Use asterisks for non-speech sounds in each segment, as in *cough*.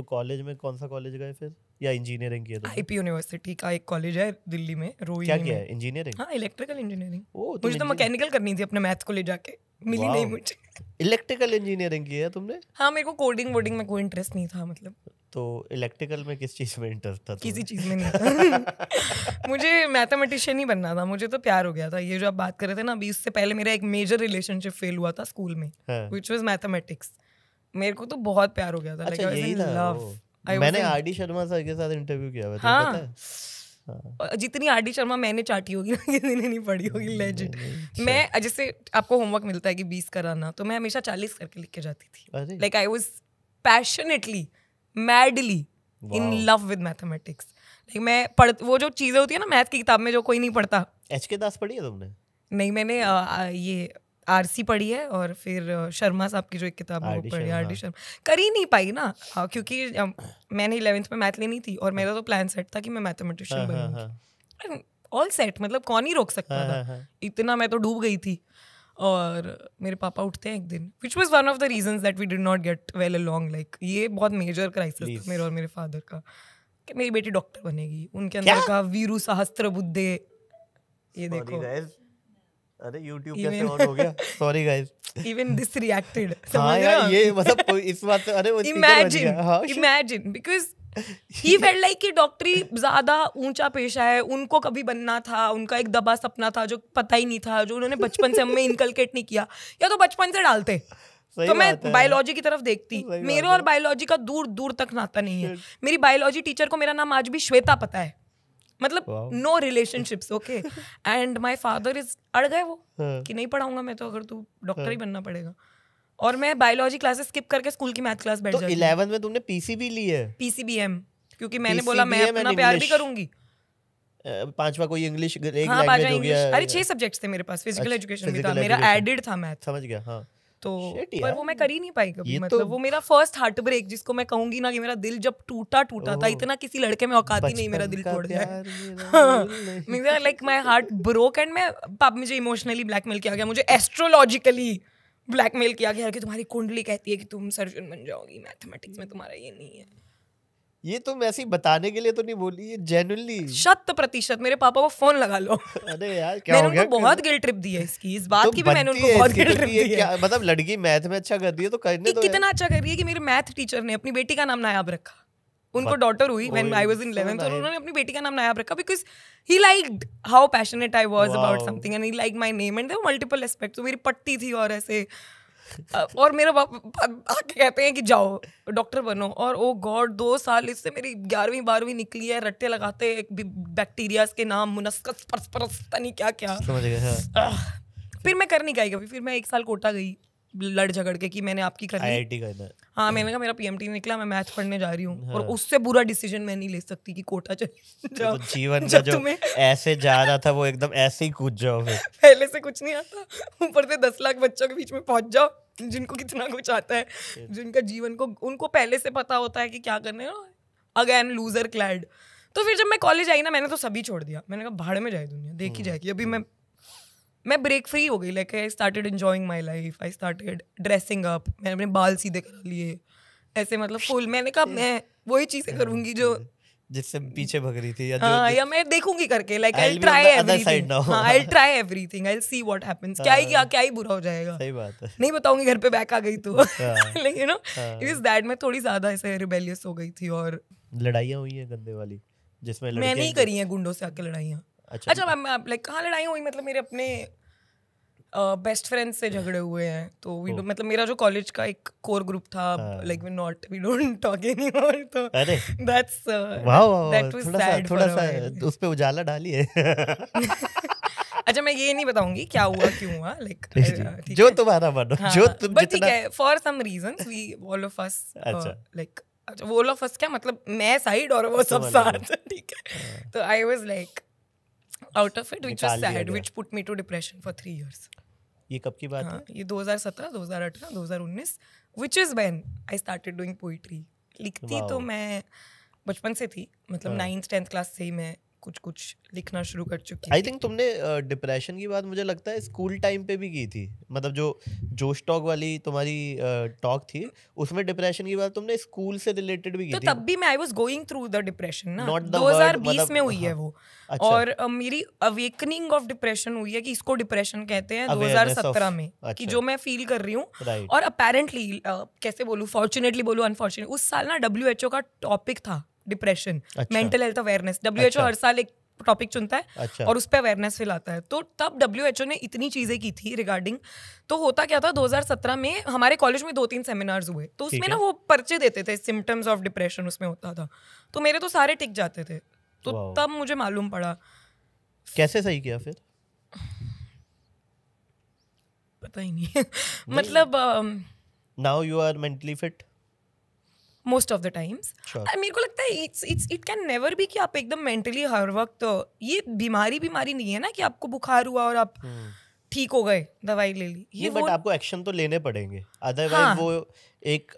तो कॉलेज में कौन सा कॉलेज गए फिर या इंजीनियरिंग किया आईपी यूनिवर्सिटी का एक कॉलेज है दिल्ली में रोई क्या किया इंजीनियरिंग हाँ इलेक्ट्रिकल इंजीनियरिंग मुझे तो मैकेनिकल करनी थी अपने मैथ को ले जाके मिली नहीं मुझे इलेक्ट्रिकल इंजीनियरिंग किया है तुमने हाँ मेरे को कोडिंग वोडिंग में कोई इंटरेस्ट नहीं था मतलब तो इलेक्ट्रिकल में किस चीज़ में इंटरेस्ट था किसी चीज़ में नहीं *laughs* मुझे मैथमेटिशियन ही बनना था मुझे तो प्यार हो गया था ये जो आप बात कर रहे थे ना अभी इससे पहले मेरा एक मेजर रिलेशनशिप फेल हुआ था स्कूल में विच वॉज मैथमेटिक्स मेरे को तो बहुत प्यार हो गया था अच्छा, like, लव मैंने आरडी शर्मा सर के साथ इंटरव्यू किया हुआ था हाँ, पता है हाँ। जितनी आर डी शर्मा मैंने चाटी होगी ना *laughs* किसी ने नहीं पढ़ी होगी लेजेंड मैं अच्छा। जैसे आपको होमवर्क मिलता है कि बीस कराना तो मैं हमेशा चालीस करके लिख के जाती थी like I was passionately madly in love with mathematics like मैं पढ़ वो जो चीज़ें होती है ना मैथ की किताब में जो कोई नहीं पढ़ता एच के दास पढ़ी है तुमने नहीं मैंने आ, आ, ये आरसी पढ़ी है और फिर शर्मा साहब की जो एक किताब है वो पढ़ी आर डी शर्मा कर ही नहीं पाई ना क्योंकि मैंने इलेवेंथ में मैथ लेनी थी और मेरा तो प्लान सेट था कि मैं मैथमेटिशियन हाँ, हाँ, बनूंगी ऑल हाँ। सेट मतलब कौन ही रोक सकता था इतना मैं तो डूब गई थी और मेरे पापा उठते हैं एक दिन which was one of the reason that we did not get well along like ये बहुत मेजर क्राइसिस था मेरे और मेरे फादर का कि मेरी बेटी डॉक्टर बनेगी उनके अंदर का वीरू सहस्त्र बुद्धे ये देखो अरे YouTube कैसे ऑन हो गया sorry guys even this reacted समझ हाँ रहे हो ये मतलब इस बात से अरे वो imagine imagine because he fail like कि डॉक्टरी ज्यादा ऊंचा पेशा है उनको कभी बनना था उनका एक दबा सपना था जो पता ही नहीं था जो उन्होंने बचपन से हमें इनकलकेट नहीं किया या तो बचपन से डालते तो मैं बायोलॉजी की तरफ देखती मेरे और बायोलॉजी का दूर दूर तक नाता नहीं है मेरी बायोलॉजी टीचर को मेरा नाम आज भी श्वेता पता है मतलब no relationships okay and my father is अड़ गए वो हाँ। कि नहीं पढ़ाऊंगा मैं तो अगर तू डॉक्टर हाँ। ही बनना पड़ेगा और मैं बायोलॉजी क्लासेस स्किप करके स्कूल की मैथ क्लास बैठ तो इलेवेंथ में तुमने पीसीबी ली है पीसीबीएम क्योंकि मैंने बोला मैं अपना प्यार भी करूंगी पांचवा कोई इंग्लिश एक लैंग्वेज हाँ, हो गया अरे छह सब्जेक्ट्स थे मेरे पास फिजिकल एजुकेशन अच्छा, भी था मेरा एडेड था मैथ समझ गया हां तो पर वो मैं कर ही नहीं पाई कभी तो मतलब तो... वो मेरा फर्स्ट हार्ट ब्रेक जिसको मैं कहूंगी ना कि मेरा दिल जब टूटा टूटा था इतना किसी लड़के में औकात ही नहीं मेरा दिल टूट गया like my heart broke and मैं पाप मुझे इमोशनली ब्लैकमेल किया गया मुझे एस्ट्रोलॉजिकली ब्लैकमेल किया गया कि तुम्हारी कुंडली कहती है कि तुम सर्जन बन जाओगी मैथमेटिक्स में तुम्हारा ये नहीं है ये तो वैसे ही बताने के लिए तो नहीं बोली ये जेनुअनली शत प्रतिशत मेरे पापा को फोन लगा लो अरे यार क्या मैंने हो गया बहुत गिल ट्रिप दी है इसकी इस बात तो की भी मैंने उनको बहुत गिल ट्रिप तो दी है मतलब लड़की मैथ में अच्छा कर रही है तो करने तो कितना अच्छा कर रही है कि मेरे मैथ टीचर ने अपनी बेटी का नाम नायाब रखा उनको डॉटर हुई when I was in 11th और उन्होंने अपनी बेटी का नाम नायाब रखा because he liked how passionate I was about something and he like my name and there multiple aspects तो मेरी पट्टी थी और ऐसे और मेरे आके कहते हैं कि जाओ डॉक्टर बनो और ओ गॉड दो साल इससे मेरी ग्यारहवीं बारहवीं निकली है रट्टे लगाते बैक्टीरिया के नाम मुनस्कस परस परस क्या क्या समझ गया हाँ। फिर मैं कर नहीं गई कभी फिर मैं एक साल कोटा गई लड़ झगड़ के कि मैंने आपकी करनी हाँ मैंने कहा मेरा पीएमटी निकला मैं मैथ पढ़ने जा रही हूँ हाँ। और उससे बुरा डिसीजन मैं नहीं ले सकती कि कोटा चले तो जाओ तो जीवन का जो ऐसे जा रहा था वो एकदम ऐसे ही कूद जाओ पहले से कुछ नहीं आता ऊपर से दस लाख बच्चों के बीच में पहुंच जाओ जिनको कितना कुछ आता है जिनका जीवन को उनको पहले से पता होता है कि क्या करना है अगैन लूजर क्लैड तो फिर जब मैं कॉलेज आई ना मैंने तो सभी छोड़ दिया मैंने कहा भाड़ में जाए दुनिया देखी hmm. जाएगी अभी hmm. मैं मैं ब्रेक फ्री हो गई like I started enjoying my life I started dressing up मैंने अपने बाल सीधे कर लिए ऐसे मतलब फुल मैंने कहा मैं वही चीज़ें करूँगी जो hmm. जिससे हम्म। पीछे भग रही थी या हाँ, या मैं देखूंगी करके like I try everything I try everything I see what happens क्या ही हाँ। क्या क्या ही बुरा हो जाएगा सही बात है नहीं बताऊंगी घर पे बैक आ गई तो like you know it is that मैं थोड़ी ज्यादा ऐसे रिबेलियस हो गई थी और लड़ाइयां हुई है गंदे वाली जिसमें मैंने ही करी है गुंडों से आके लड़ाइयां अच्छा अच्छा लाइक कहाँ लड़ाई हुई मतलब मेरे अपने बेस्ट फ्रेंड्स से झगड़े हुए हैं तो वी डो oh. मतलब मेरा जो कॉलेज का एक कोर ग्रुप था like we not we don't talk anymore तो that's wow that was sad थोड़ा सा उस पे उजाला डालिए *laughs* अच्छा मैं ये नहीं बताऊंगी क्या हुआ क्यों हुआ लाइक जो तुम्हारा मानो हाँ, जो हाँ, तुम बट ठीक है for some reasons we all of us like अच्छा ऑल ऑफ अस क्या मतलब मैं साइड और वो अच्छा, सब साथ *laughs* ठीक है तो I was like out of it which was sad which put me to depression for three years ये कब की बात हाँ, है ये 2017 2018 2019 which is when I started doing poetry लिखती तो मैं बचपन से थी मतलब नाइन्थ टेंथ क्लास से ही मैं कुछ कुछ लिखना शुरू कर चुकी आई थिंक तुमने डिप्रेशन uh, की बात मुझे लगता है स्कूल टाइम पे भी की थी मतलब जो जोश टॉक वाली तुम्हारी टॉक uh, थी उसमें डिप्रेशन की बात तुमने स्कूल से रिलेटेड भी की तो थी तब भी मैं I was going through the depression ना 2020 मतलब, में हुई हाँ, है वो अच्छा, और uh, मेरी अवेकनिंग ऑफ डिप्रेशन हुई है कि इसको डिप्रेशन कहते हैं 2017 में कि अच्छा। जो मैं फील कर रही हूँ और अपेरेंटली कैसे बोलूँ फॉर्चुनेटली बोलूँ अनफॉर्चुनेट उस साल ना डब्ल्यू का टॉपिक था depression mental health awareness W H O हर साल एक टॉपिक चुनता है अच्छा। और उस पर अवेयरनेस फैलाता है तो तब डब्ल्यू एच ओ ने इतनी चीज़ें की थी रिगार्डिंग तो होता क्या था 2017 में हमारे कॉलेज में दो तीन सेमिनार्स हुए तो उसमें ना वो पर्चे देते थे सिम्टम्स ऑफ डिप्रेशन उसमें होता था तो मेरे तो सारे टिक जाते थे तो तब मुझे मालूम पड़ा कैसे सही किया फिर पता ही नहीं *laughs* मतलब now you are mentally fit most of the times मेरे को लगता है it's it's it can never भी कि आप एकदम मेंटली हर वक्त तो ये बीमारी बीमारी नहीं है ना कि आपको बुखार हुआ और आप हम्म। ठीक हो गए दवाई ले ली ये बट आपको एक्शन तो लेने पड़ेंगे अदरवाइज हाँ, वो एक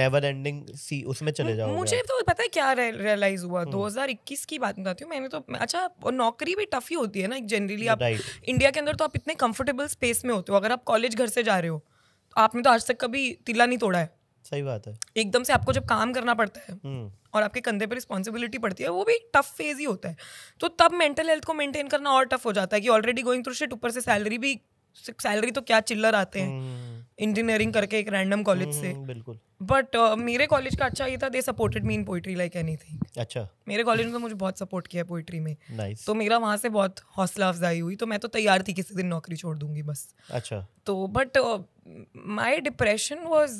नेवर एंडिंग सी उसमें चले जाओ मुझे तो पता है क्या रियलाइज हुआ 2021 हम्म। की बात बताती हूँ मैंने तो अच्छा नौकरी भी टफ ही होती है ना जनरली आप इंडिया के अंदर तो आप इतने कंफर्टेबल स्पेस में होते हो अगर आप कॉलेज घर से जा रहे हो तो आपने तो आज तक कभी तिल्ला नहीं तोड़ा है सही बात है एकदम से आपको जब काम करना पड़ता है हम्म। और आपके कंधे पर रिस्पॉन्सिबिलिटी पड़ती है वो भी टफ फेज ही होता है तो तब मेंटल हेल्थ को मेंटेन करना और टफ हो जाता है कि ऑलरेडी गोइंग थ्रू शिट ऊपर से सैलरी भी सैलरी तो क्या चिल्लर आते हैं इंजीनियरिंग हम्म। करके एक रैंडम कॉलेज से हम्म, बिल्कुल बट uh, मेरे कॉलेज का अच्छा ये था they supported me in poetry like anything अच्छा मेरे कॉलेज ने तो मुझे बहुत सपोर्ट किया पोइट्री में nice. तो मेरा वहाँ से बहुत हौसला अफजाई हुई तो मैं तो तैयार थी किसी दिन नौकरी छोड़ दूंगी बस अच्छा तो but my depression was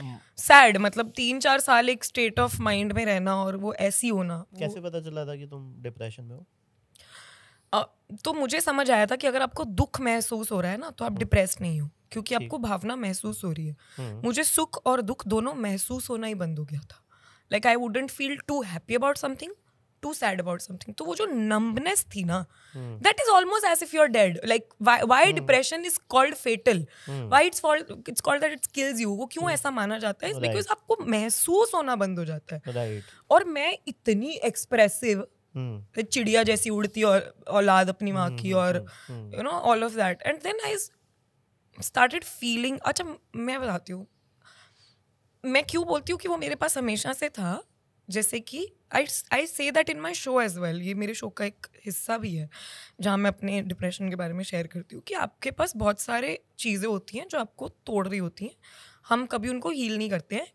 sad yeah. मतलब तीन चार साल एक स्टेट ऑफ माइंड में रहना और वो ऐसी होना कैसे पता चला था कि तुम डिप्रेशन में हो तो मुझे समझ आया था कि अगर आपको दुख महसूस हो रहा है ना तो आप डिप्रेस हम्म। नहीं हो क्योंकि आपको भावना महसूस हो रही है हम्म। मुझे सुख और दुख दोनों महसूस होना ही बंद हो गया था like I wouldn't feel too happy about something too sad about something तो वो जो नम्बनेस थी ना that is almost as if you are dead like why depression is called fatal why it's it's called that it kills you वो क्यों hmm. ऐसा माना जाता है बिकॉज right. आपको महसूस होना बंद हो जाता है right. और मैं इतनी एक्सप्रेसिव hmm. चिड़िया जैसी उड़ती और औलाद अपनी माँ की hmm, hmm, और you know all of that and then I started feeling अच्छा मैं बताती हूँ मैं क्यों बोलती हूँ कि वो मेरे पास हमेशा से था जैसे कि I I say that in my show as well ये मेरे शो का एक हिस्सा भी है जहाँ मैं अपने डिप्रेशन के बारे में शेयर करती हूँ कि आपके पास बहुत सारे चीज़ें होती हैं जो आपको तोड़ रही होती हैं हम कभी उनको हील नहीं करते हैं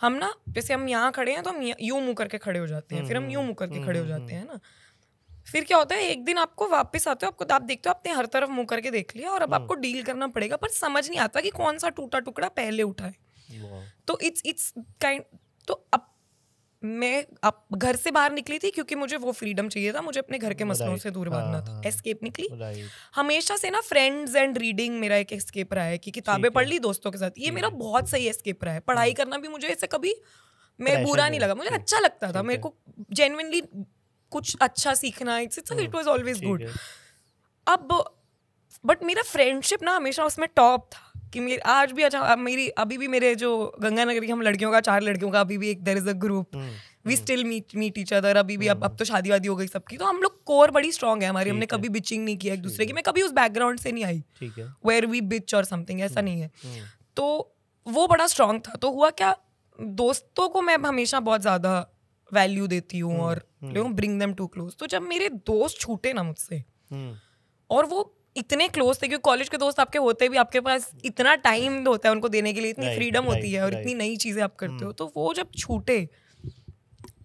हम ना जैसे हम यहाँ खड़े हैं तो हम यूँ मुँह करके खड़े हो जाते हैं फिर हम यूँ मुँह करके हम्म, खड़े हो हम्म, जाते हम्म। हैं ना फिर क्या होता है एक दिन आपको वापस आते हो आपको आप देखते हो आपने हर तरफ मुँह करके देख लिया और अब हाँ। आपको डील करना पड़ेगा पर समझ नहीं आता कि कौन सा टूटा टुकड़ा पहले उठाए तो इट्स इट्स काइंड तो अब मैं अब घर से बाहर निकली थी क्योंकि मुझे वो फ्रीडम चाहिए था मुझे अपने घर के मसलों से दूर भागना हाँ, था एस्केप हाँ। निकली हमेशा से ना फ्रेंड्स एंड रीडिंग मेरा एक एस्केप रहा है कि किताबें पढ़ ली दोस्तों के साथ ये मेरा बहुत सही एस्केप रहा है पढ़ाई हाँ। करना भी मुझे ऐसे कभी मैं बुरा नहीं लगा मुझे अच्छा लगता था मेरे को जेनुनली कुछ अच्छा सीखना इट वॉज ऑलवेज गुड अब बट मेरा फ्रेंडशिप ना हमेशा उसमें टॉप था कि मेरे आज भी अच्छा मेरी अभी भी मेरे जो गंगानगर की हम लड़कियों का चार लड़कियों का अभी भी एक there is a group we still meet meet each other अभी भी अब अब तो शादी वादी हो गई सबकी तो हम लोग कोर बड़ी स्ट्रांग है हमारी हमने कभी बिचिंग नहीं किया एक दूसरे की मैं कभी उस बैकग्राउंड से नहीं आई वेयर वी बिच और समथिंग ऐसा हम्म, नहीं है हम्म। तो वो बड़ा स्ट्रांग था तो हुआ क्या दोस्तों को मैं हमेशा बहुत ज़्यादा वैल्यू देती हूँ हम्म, और ब्रिंग देम टू क्लोज तो जब मेरे दोस्त छूटे ना मुझसे और वो इतने क्लोज थे क्योंकि कॉलेज के दोस्त आपके होते भी आपके पास इतना टाइम होता है उनको देने के लिए इतनी फ्रीडम होती है और इतनी नई चीज़ें आप करते हो hmm. तो वो जब छूटे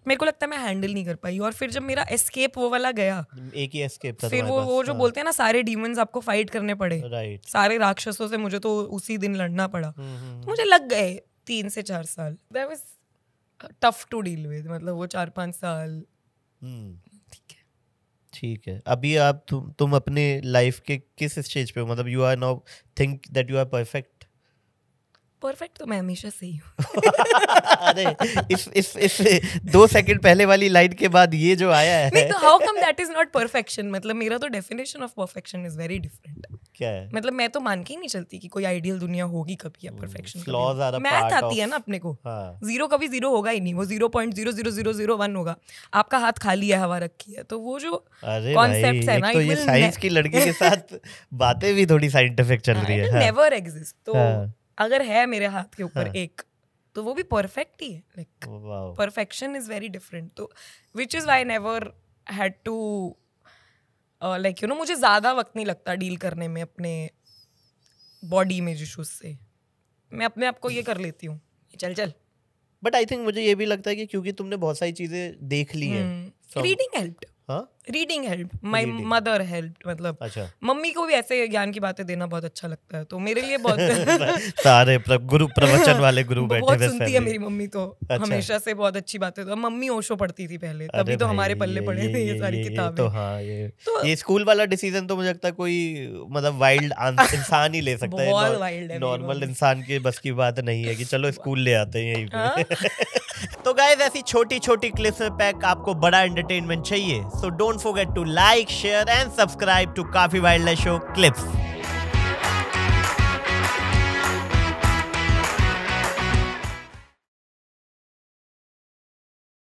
मेरे को लगता है मैं हैंडल नहीं कर पाई और फिर जब मेरा एस्केप वो वाला गया एक ही एस्केप था फिर वो वो जो हाँ। बोलते हैं ना सारे डीमंस आपको फाइट करने पड़े right. सारे राक्षसों से मुझे तो उसी दिन लड़ना तो मुझे लग गए तीन से चार साल that was tough to deal with मतलब वो चार पांच साल ठीक है अभी आप तुम तुम अपने लाइफ के किस स्टेज पे हो मतलब you are now think that you are perfect perfect तो मैं हमेशा से ही *laughs* अरे इस इस इस दो सेकंड पहले वाली लाइन के बाद ये जो आया है नहीं तो how come that is not perfection मतलब मेरा तो definition of perfection is very different क्या है मतलब मैं तो मान के ही नहीं चलती कि कोई आइडियल दुनिया होगी कभी या perfection flaws are a myth आती है ना अपने को जीरो हाँ। कभी जीरो होगा ही नहीं वो 0.00001 होगा आपका हाथ खाली है हवा रखी है तो वो जो कॉन्सेप्ट है ना तो ये साइंस की लड़की के साथ बातें भी थोड़ी साइंटिफिक चल रही है नेवर एग्जिस्ट तो हाँ। अगर है मेरे हाथ के ऊपर हाँ। एक तो वो भी परफेक्ट ही है like perfection is very different तो which is why never had to like you know मुझे ज़्यादा वक्त नहीं लगता डील करने में अपने बॉडी इमेज इशूज से मैं अपने आप को ये कर लेती हूँ चल चल बट आई थिंक मुझे ये भी लगता है कि क्योंकि तुमने बहुत सारी चीज़ें देख ली हैं रीडिंग हम्म, हाँ reading help my mother help मतलब अच्छा मम्मी को भी ऐसे ज्ञान की बातें देना बहुत अच्छा लगता है तो मेरे लिए बहुत *laughs* सारे गुरु प्रवचन वाले गुरु *laughs* बैठे बहुत सुनती है मेरी मम्मी तो अच्छा। हमेशा से बहुत अच्छी बातें तो मम्मी ओशो पढ़ती थी पहले तभी तो हमारे पल्ले पड़े थे ये सारी किताबें तो हाँ तो ये स्कूल वाला डिसीजन तो मुझे लगता है कोई मतलब वाइल्ड इंसान ही ले सकता है नॉर्मल इंसान के बस की बात नहीं है कि चलो स्कूल ले आते हैं यही हाँ। *laughs* तो गाइज ऐसी छोटी छोटी क्लिप्स पैक आपको बड़ा एंटरटेनमेंट चाहिए so don't don't forget to like, share and subscribe to Coffee Wildlife Show clips.